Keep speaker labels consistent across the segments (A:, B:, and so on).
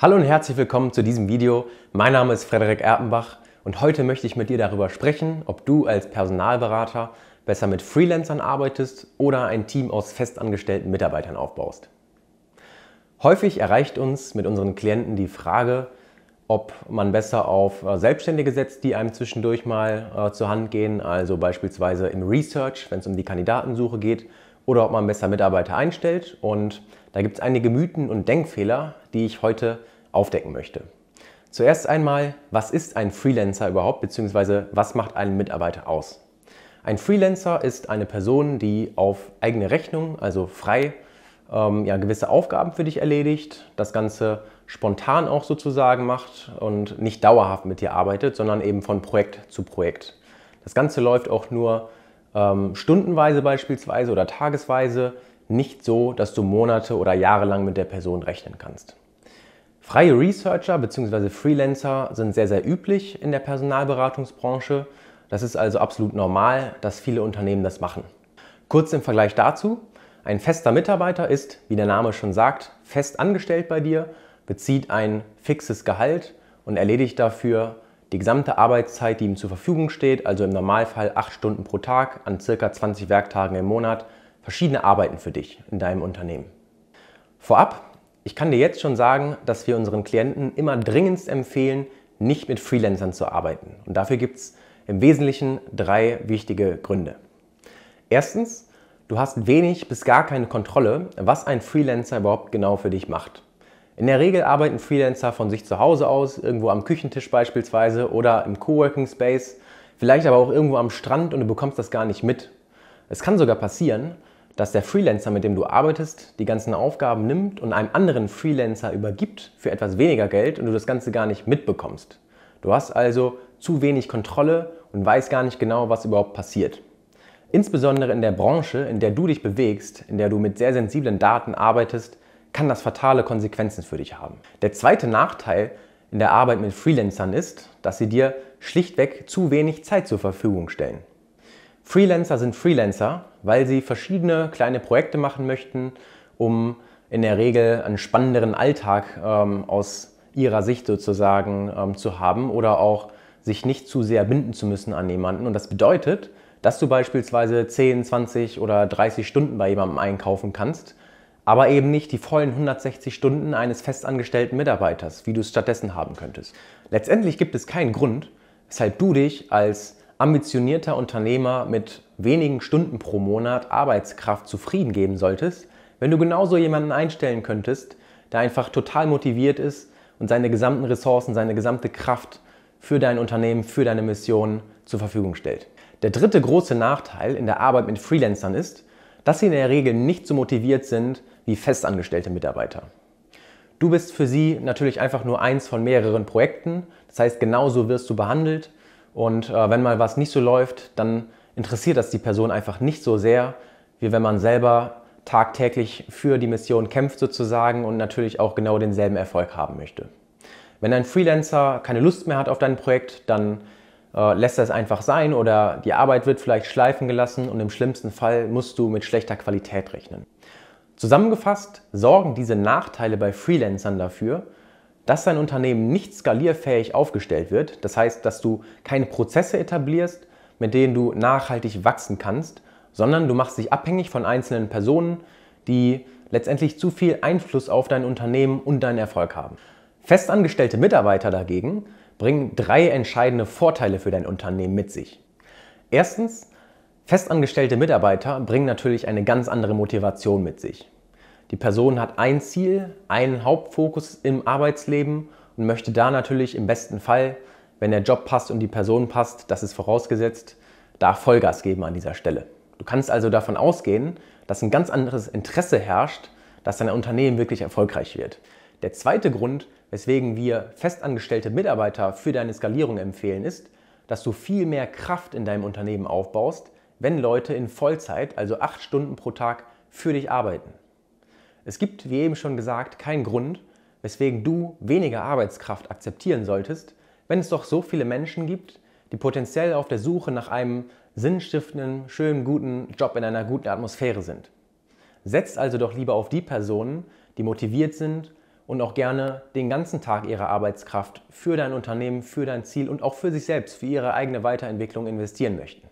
A: Hallo und herzlich willkommen zu diesem Video. Mein Name ist Frederik Erpenbach und heute möchte ich mit dir darüber sprechen, ob du als Personalberater besser mit Freelancern arbeitest oder ein Team aus festangestellten Mitarbeitern aufbaust. Häufig erreicht uns mit unseren Klienten die Frage, ob man besser auf äh, Selbstständige setzt, die einem zwischendurch mal äh, zur Hand gehen, also beispielsweise im Research, wenn es um die Kandidatensuche geht, oder ob man besser Mitarbeiter einstellt und da gibt es einige Mythen und Denkfehler, die ich heute aufdecken möchte. Zuerst einmal, was ist ein Freelancer überhaupt, bzw. was macht einen Mitarbeiter aus? Ein Freelancer ist eine Person, die auf eigene Rechnung, also frei, ähm, ja, gewisse Aufgaben für dich erledigt, das Ganze spontan auch sozusagen macht und nicht dauerhaft mit dir arbeitet, sondern eben von Projekt zu Projekt. Das Ganze läuft auch nur ähm, stundenweise beispielsweise oder tagesweise nicht so, dass du Monate oder Jahre lang mit der Person rechnen kannst. Freie Researcher bzw. Freelancer sind sehr, sehr üblich in der Personalberatungsbranche. Das ist also absolut normal, dass viele Unternehmen das machen. Kurz im Vergleich dazu, ein fester Mitarbeiter ist, wie der Name schon sagt, fest angestellt bei dir, bezieht ein fixes Gehalt und erledigt dafür die gesamte Arbeitszeit, die ihm zur Verfügung steht, also im Normalfall 8 Stunden pro Tag an ca. 20 Werktagen im Monat, verschiedene Arbeiten für dich in deinem Unternehmen. Vorab, ich kann dir jetzt schon sagen, dass wir unseren Klienten immer dringendst empfehlen, nicht mit Freelancern zu arbeiten. Und dafür gibt es im Wesentlichen drei wichtige Gründe. Erstens, du hast wenig bis gar keine Kontrolle, was ein Freelancer überhaupt genau für dich macht. In der Regel arbeiten Freelancer von sich zu Hause aus, irgendwo am Küchentisch beispielsweise oder im Coworking Space, vielleicht aber auch irgendwo am Strand und du bekommst das gar nicht mit. Es kann sogar passieren, dass der Freelancer, mit dem du arbeitest, die ganzen Aufgaben nimmt und einem anderen Freelancer übergibt für etwas weniger Geld und du das Ganze gar nicht mitbekommst. Du hast also zu wenig Kontrolle und weißt gar nicht genau, was überhaupt passiert. Insbesondere in der Branche, in der du dich bewegst, in der du mit sehr sensiblen Daten arbeitest, kann das fatale Konsequenzen für dich haben. Der zweite Nachteil in der Arbeit mit Freelancern ist, dass sie dir schlichtweg zu wenig Zeit zur Verfügung stellen. Freelancer sind Freelancer weil sie verschiedene kleine Projekte machen möchten, um in der Regel einen spannenderen Alltag ähm, aus ihrer Sicht sozusagen ähm, zu haben oder auch sich nicht zu sehr binden zu müssen an jemanden. Und das bedeutet, dass du beispielsweise 10, 20 oder 30 Stunden bei jemandem einkaufen kannst, aber eben nicht die vollen 160 Stunden eines festangestellten Mitarbeiters, wie du es stattdessen haben könntest. Letztendlich gibt es keinen Grund, weshalb du dich als ambitionierter Unternehmer mit wenigen Stunden pro Monat Arbeitskraft zufrieden geben solltest, wenn du genauso jemanden einstellen könntest, der einfach total motiviert ist und seine gesamten Ressourcen, seine gesamte Kraft für dein Unternehmen, für deine Mission zur Verfügung stellt. Der dritte große Nachteil in der Arbeit mit Freelancern ist, dass sie in der Regel nicht so motiviert sind wie festangestellte Mitarbeiter. Du bist für sie natürlich einfach nur eins von mehreren Projekten, das heißt genauso wirst du behandelt und äh, wenn mal was nicht so läuft, dann interessiert das die Person einfach nicht so sehr, wie wenn man selber tagtäglich für die Mission kämpft sozusagen und natürlich auch genau denselben Erfolg haben möchte. Wenn ein Freelancer keine Lust mehr hat auf dein Projekt, dann äh, lässt das einfach sein oder die Arbeit wird vielleicht schleifen gelassen und im schlimmsten Fall musst du mit schlechter Qualität rechnen. Zusammengefasst sorgen diese Nachteile bei Freelancern dafür, dass dein Unternehmen nicht skalierfähig aufgestellt wird. Das heißt, dass du keine Prozesse etablierst, mit denen du nachhaltig wachsen kannst, sondern du machst dich abhängig von einzelnen Personen, die letztendlich zu viel Einfluss auf dein Unternehmen und deinen Erfolg haben. Festangestellte Mitarbeiter dagegen bringen drei entscheidende Vorteile für dein Unternehmen mit sich. Erstens, festangestellte Mitarbeiter bringen natürlich eine ganz andere Motivation mit sich. Die Person hat ein Ziel, einen Hauptfokus im Arbeitsleben und möchte da natürlich im besten Fall, wenn der Job passt und die Person passt, das ist vorausgesetzt, da Vollgas geben an dieser Stelle. Du kannst also davon ausgehen, dass ein ganz anderes Interesse herrscht, dass dein Unternehmen wirklich erfolgreich wird. Der zweite Grund, weswegen wir festangestellte Mitarbeiter für deine Skalierung empfehlen, ist, dass du viel mehr Kraft in deinem Unternehmen aufbaust, wenn Leute in Vollzeit, also acht Stunden pro Tag, für dich arbeiten. Es gibt, wie eben schon gesagt, keinen Grund, weswegen du weniger Arbeitskraft akzeptieren solltest, wenn es doch so viele Menschen gibt, die potenziell auf der Suche nach einem sinnstiftenden, schönen, guten Job in einer guten Atmosphäre sind. Setzt also doch lieber auf die Personen, die motiviert sind und auch gerne den ganzen Tag ihre Arbeitskraft für dein Unternehmen, für dein Ziel und auch für sich selbst, für ihre eigene Weiterentwicklung investieren möchten.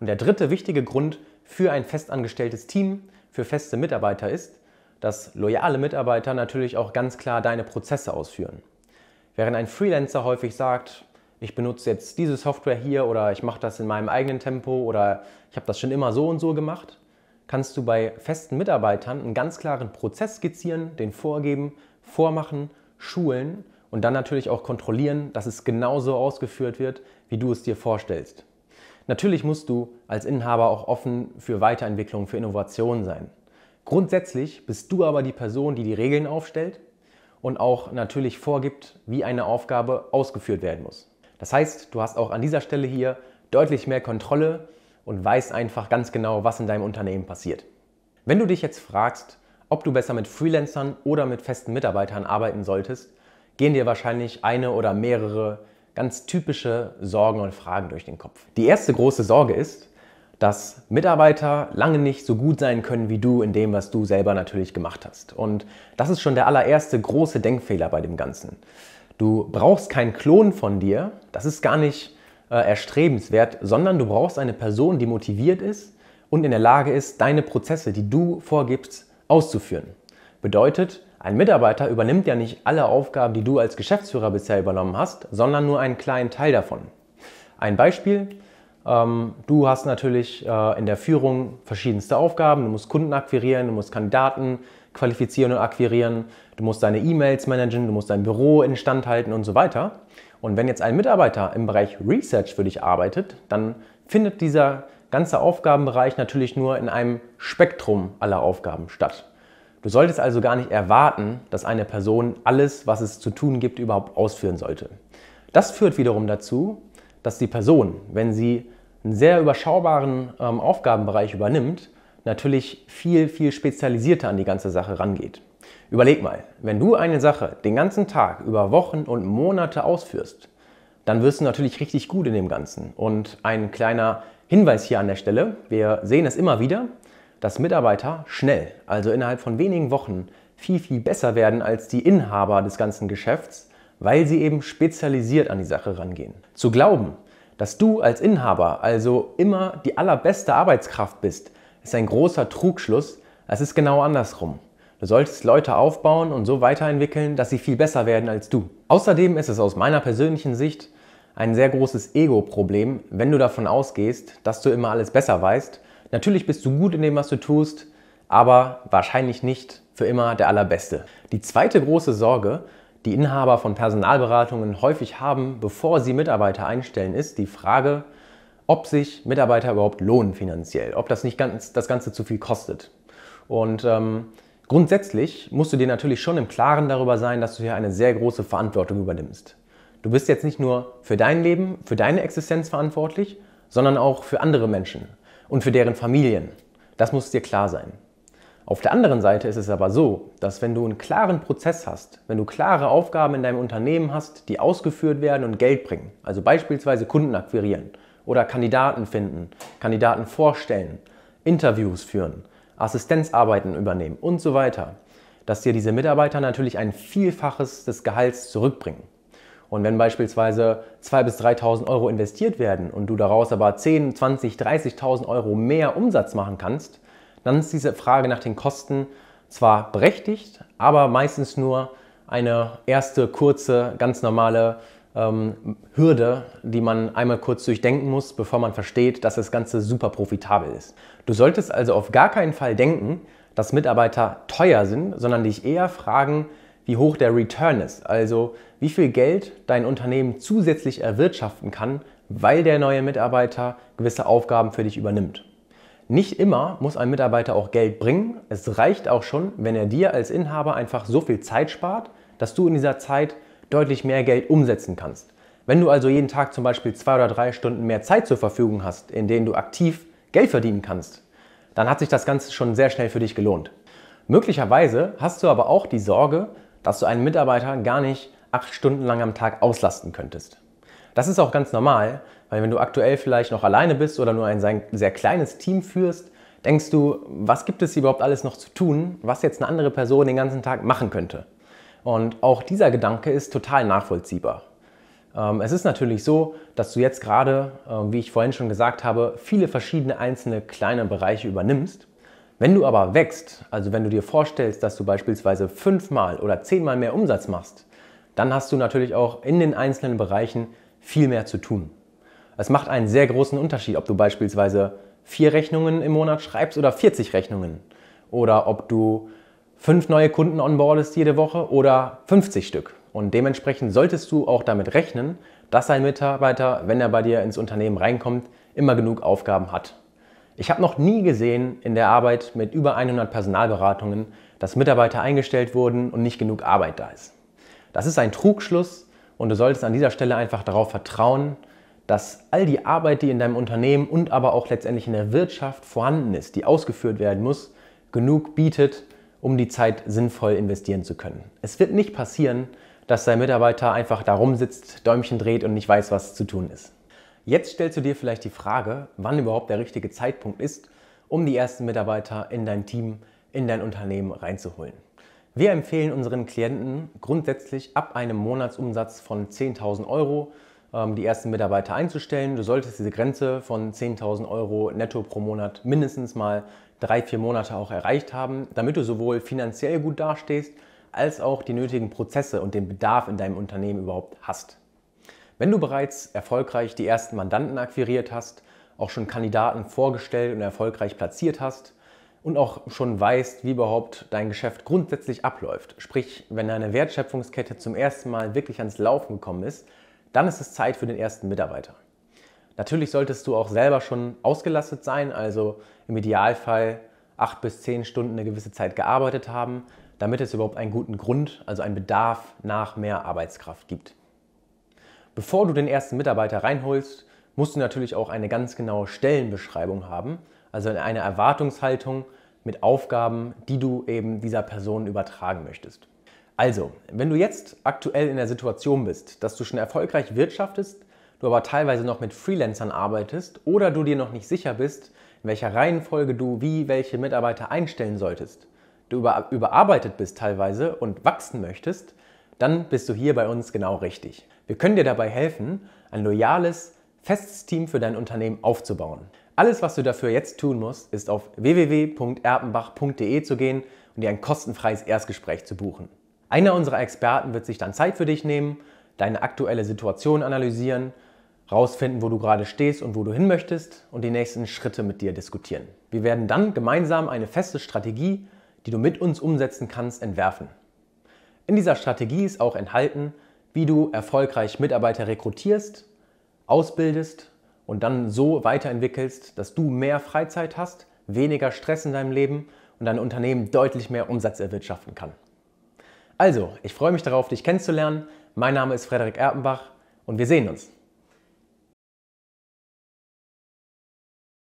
A: Und der dritte wichtige Grund für ein festangestelltes Team, für feste Mitarbeiter ist, dass loyale Mitarbeiter natürlich auch ganz klar deine Prozesse ausführen. Während ein Freelancer häufig sagt, ich benutze jetzt diese Software hier oder ich mache das in meinem eigenen Tempo oder ich habe das schon immer so und so gemacht, kannst du bei festen Mitarbeitern einen ganz klaren Prozess skizzieren, den vorgeben, vormachen, schulen und dann natürlich auch kontrollieren, dass es genauso ausgeführt wird, wie du es dir vorstellst. Natürlich musst du als Inhaber auch offen für Weiterentwicklung, für Innovation sein. Grundsätzlich bist du aber die Person, die die Regeln aufstellt und auch natürlich vorgibt, wie eine Aufgabe ausgeführt werden muss. Das heißt, du hast auch an dieser Stelle hier deutlich mehr Kontrolle und weißt einfach ganz genau, was in deinem Unternehmen passiert. Wenn du dich jetzt fragst, ob du besser mit Freelancern oder mit festen Mitarbeitern arbeiten solltest, gehen dir wahrscheinlich eine oder mehrere ganz typische Sorgen und Fragen durch den Kopf. Die erste große Sorge ist, dass Mitarbeiter lange nicht so gut sein können wie du in dem, was du selber natürlich gemacht hast. Und das ist schon der allererste große Denkfehler bei dem Ganzen. Du brauchst keinen Klon von dir, das ist gar nicht äh, erstrebenswert, sondern du brauchst eine Person, die motiviert ist und in der Lage ist, deine Prozesse, die du vorgibst, auszuführen. Bedeutet, ein Mitarbeiter übernimmt ja nicht alle Aufgaben, die du als Geschäftsführer bisher übernommen hast, sondern nur einen kleinen Teil davon. Ein Beispiel, ähm, du hast natürlich äh, in der Führung verschiedenste Aufgaben. Du musst Kunden akquirieren, du musst Kandidaten qualifizieren und akquirieren, du musst deine E-Mails managen, du musst dein Büro instand halten und so weiter. Und wenn jetzt ein Mitarbeiter im Bereich Research für dich arbeitet, dann findet dieser ganze Aufgabenbereich natürlich nur in einem Spektrum aller Aufgaben statt. Du solltest also gar nicht erwarten, dass eine Person alles, was es zu tun gibt, überhaupt ausführen sollte. Das führt wiederum dazu, dass die Person, wenn sie einen sehr überschaubaren ähm, Aufgabenbereich übernimmt, natürlich viel, viel spezialisierter an die ganze Sache rangeht. Überleg mal, wenn du eine Sache den ganzen Tag über Wochen und Monate ausführst, dann wirst du natürlich richtig gut in dem Ganzen. Und ein kleiner Hinweis hier an der Stelle, wir sehen es immer wieder, dass Mitarbeiter schnell, also innerhalb von wenigen Wochen, viel, viel besser werden als die Inhaber des ganzen Geschäfts, weil sie eben spezialisiert an die Sache rangehen. Zu glauben, dass du als Inhaber also immer die allerbeste Arbeitskraft bist, ist ein großer Trugschluss. Es ist genau andersrum. Du solltest Leute aufbauen und so weiterentwickeln, dass sie viel besser werden als du. Außerdem ist es aus meiner persönlichen Sicht ein sehr großes Ego-Problem, wenn du davon ausgehst, dass du immer alles besser weißt. Natürlich bist du gut in dem, was du tust, aber wahrscheinlich nicht für immer der Allerbeste. Die zweite große Sorge die Inhaber von Personalberatungen häufig haben, bevor sie Mitarbeiter einstellen, ist die Frage, ob sich Mitarbeiter überhaupt lohnen finanziell, ob das nicht ganz, das Ganze zu viel kostet. Und ähm, grundsätzlich musst du dir natürlich schon im Klaren darüber sein, dass du hier eine sehr große Verantwortung übernimmst. Du bist jetzt nicht nur für dein Leben, für deine Existenz verantwortlich, sondern auch für andere Menschen und für deren Familien. Das muss dir klar sein. Auf der anderen Seite ist es aber so, dass wenn du einen klaren Prozess hast, wenn du klare Aufgaben in deinem Unternehmen hast, die ausgeführt werden und Geld bringen, also beispielsweise Kunden akquirieren oder Kandidaten finden, Kandidaten vorstellen, Interviews führen, Assistenzarbeiten übernehmen und so weiter, dass dir diese Mitarbeiter natürlich ein Vielfaches des Gehalts zurückbringen. Und wenn beispielsweise 2.000 bis 3.000 Euro investiert werden und du daraus aber 10, 20, 30.000 Euro mehr Umsatz machen kannst, dann ist diese Frage nach den Kosten zwar berechtigt, aber meistens nur eine erste kurze, ganz normale ähm, Hürde, die man einmal kurz durchdenken muss, bevor man versteht, dass das Ganze super profitabel ist. Du solltest also auf gar keinen Fall denken, dass Mitarbeiter teuer sind, sondern dich eher fragen, wie hoch der Return ist, also wie viel Geld dein Unternehmen zusätzlich erwirtschaften kann, weil der neue Mitarbeiter gewisse Aufgaben für dich übernimmt. Nicht immer muss ein Mitarbeiter auch Geld bringen. Es reicht auch schon, wenn er dir als Inhaber einfach so viel Zeit spart, dass du in dieser Zeit deutlich mehr Geld umsetzen kannst. Wenn du also jeden Tag zum Beispiel zwei oder drei Stunden mehr Zeit zur Verfügung hast, in denen du aktiv Geld verdienen kannst, dann hat sich das Ganze schon sehr schnell für dich gelohnt. Möglicherweise hast du aber auch die Sorge, dass du einen Mitarbeiter gar nicht acht Stunden lang am Tag auslasten könntest. Das ist auch ganz normal, weil wenn du aktuell vielleicht noch alleine bist oder nur ein sehr kleines Team führst, denkst du, was gibt es überhaupt alles noch zu tun, was jetzt eine andere Person den ganzen Tag machen könnte. Und auch dieser Gedanke ist total nachvollziehbar. Ähm, es ist natürlich so, dass du jetzt gerade, ähm, wie ich vorhin schon gesagt habe, viele verschiedene einzelne kleine Bereiche übernimmst. Wenn du aber wächst, also wenn du dir vorstellst, dass du beispielsweise fünfmal oder zehnmal mehr Umsatz machst, dann hast du natürlich auch in den einzelnen Bereichen viel mehr zu tun. Es macht einen sehr großen Unterschied, ob du beispielsweise vier Rechnungen im Monat schreibst oder 40 Rechnungen. Oder ob du fünf neue Kunden onboardest jede Woche oder 50 Stück. Und dementsprechend solltest du auch damit rechnen, dass ein Mitarbeiter, wenn er bei dir ins Unternehmen reinkommt, immer genug Aufgaben hat. Ich habe noch nie gesehen in der Arbeit mit über 100 Personalberatungen, dass Mitarbeiter eingestellt wurden und nicht genug Arbeit da ist. Das ist ein Trugschluss, und du solltest an dieser Stelle einfach darauf vertrauen, dass all die Arbeit, die in deinem Unternehmen und aber auch letztendlich in der Wirtschaft vorhanden ist, die ausgeführt werden muss, genug bietet, um die Zeit sinnvoll investieren zu können. Es wird nicht passieren, dass dein Mitarbeiter einfach da rumsitzt, Däumchen dreht und nicht weiß, was zu tun ist. Jetzt stellst du dir vielleicht die Frage, wann überhaupt der richtige Zeitpunkt ist, um die ersten Mitarbeiter in dein Team, in dein Unternehmen reinzuholen. Wir empfehlen unseren Klienten grundsätzlich ab einem Monatsumsatz von 10.000 Euro ähm, die ersten Mitarbeiter einzustellen. Du solltest diese Grenze von 10.000 Euro netto pro Monat mindestens mal drei, vier Monate auch erreicht haben, damit du sowohl finanziell gut dastehst, als auch die nötigen Prozesse und den Bedarf in deinem Unternehmen überhaupt hast. Wenn du bereits erfolgreich die ersten Mandanten akquiriert hast, auch schon Kandidaten vorgestellt und erfolgreich platziert hast und auch schon weißt, wie überhaupt dein Geschäft grundsätzlich abläuft. Sprich, wenn deine Wertschöpfungskette zum ersten Mal wirklich ans Laufen gekommen ist, dann ist es Zeit für den ersten Mitarbeiter. Natürlich solltest du auch selber schon ausgelastet sein, also im Idealfall acht bis zehn Stunden eine gewisse Zeit gearbeitet haben, damit es überhaupt einen guten Grund, also einen Bedarf nach mehr Arbeitskraft gibt. Bevor du den ersten Mitarbeiter reinholst, musst du natürlich auch eine ganz genaue Stellenbeschreibung haben also in einer Erwartungshaltung mit Aufgaben, die du eben dieser Person übertragen möchtest. Also, wenn du jetzt aktuell in der Situation bist, dass du schon erfolgreich wirtschaftest, du aber teilweise noch mit Freelancern arbeitest oder du dir noch nicht sicher bist, in welcher Reihenfolge du wie welche Mitarbeiter einstellen solltest, du über, überarbeitet bist teilweise und wachsen möchtest, dann bist du hier bei uns genau richtig. Wir können dir dabei helfen, ein loyales, festes Team für dein Unternehmen aufzubauen. Alles, was du dafür jetzt tun musst, ist auf www.erpenbach.de zu gehen und dir ein kostenfreies Erstgespräch zu buchen. Einer unserer Experten wird sich dann Zeit für dich nehmen, deine aktuelle Situation analysieren, rausfinden, wo du gerade stehst und wo du hin möchtest und die nächsten Schritte mit dir diskutieren. Wir werden dann gemeinsam eine feste Strategie, die du mit uns umsetzen kannst, entwerfen. In dieser Strategie ist auch enthalten, wie du erfolgreich Mitarbeiter rekrutierst, ausbildest und dann so weiterentwickelst, dass du mehr Freizeit hast, weniger Stress in deinem Leben und dein Unternehmen deutlich mehr Umsatz erwirtschaften kann. Also, ich freue mich darauf, dich kennenzulernen. Mein Name ist Frederik Erpenbach und wir sehen uns.